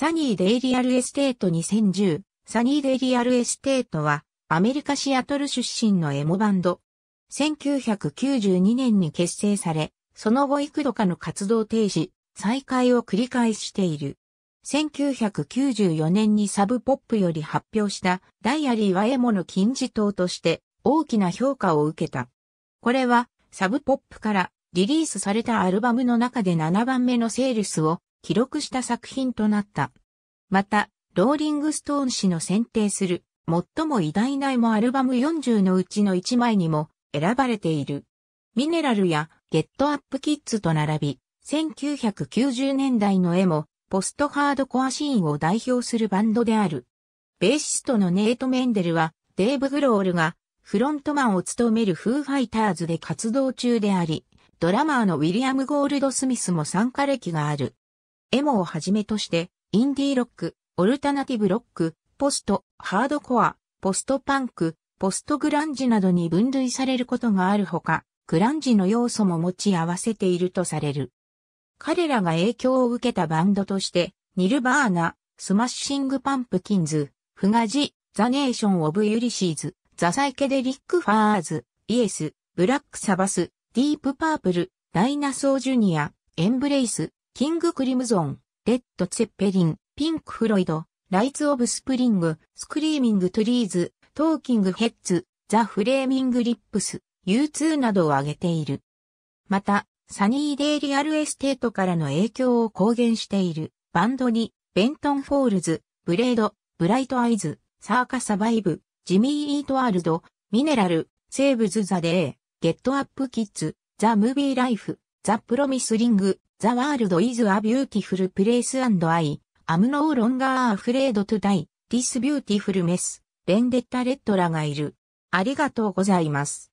サニーデイリアルエステート2010。サニーデイリアルエステートは、アメリカシアトル出身のエモバンド。1992年に結成され、その後幾度かの活動停止、再開を繰り返している。1994年にサブポップより発表したダイアリーはエモの金字塔として大きな評価を受けた。これはサブポップからリリースされたアルバムの中で7番目のセールスを記録した作品となった。また、ローリングストーン氏の選定する最も偉大なもアルバム40のうちの1枚にも選ばれている。ミネラルやゲットアップキッズと並び、1990年代の絵もポストハードコアシーンを代表するバンドである。ベーシストのネイト・メンデルはデーブ・グロールがフロントマンを務めるフーファイターズで活動中であり、ドラマーのウィリアム・ゴールド・スミスも参加歴がある。エモをはじめとして、インディーロック、オルタナティブロック、ポスト、ハードコア、ポストパンク、ポストグランジなどに分類されることがあるほか、グランジの要素も持ち合わせているとされる。彼らが影響を受けたバンドとして、ニルバーナ、スマッシングパンプキンズ、フガジ、ザネーション・オブ・ユリシーズ、ザ・サイケデリック・ファーズ、イエス、ブラック・サバス、ディープ・パープル、ダイナソー・ジュニア、エンブレイス、キング・クリムゾン、レッド・ツェッペリン、ピンク・フロイド、ライツ・オブ・スプリング、スクリーミング・トゥリーズ、トーキング・ヘッズ、ザ・フレーミング・リップス、U2 などを挙げている。また、サニーデイリアルエステートからの影響を公言しているバンドに、ベントン・フォールズ、ブレード、ブライト・アイズ、サーカ・サバイブ、ジミー・イート・ワールド、ミネラル、セーブズ・ザ・デー、ゲット・アップ・キッズ、ザ・ムービー・ライフ、ザ・プロミス・リング、The world is a beautiful place and I am no longer afraid to die. This beautiful mess. レンデッタ・レッドラがいる。ありがとうございます。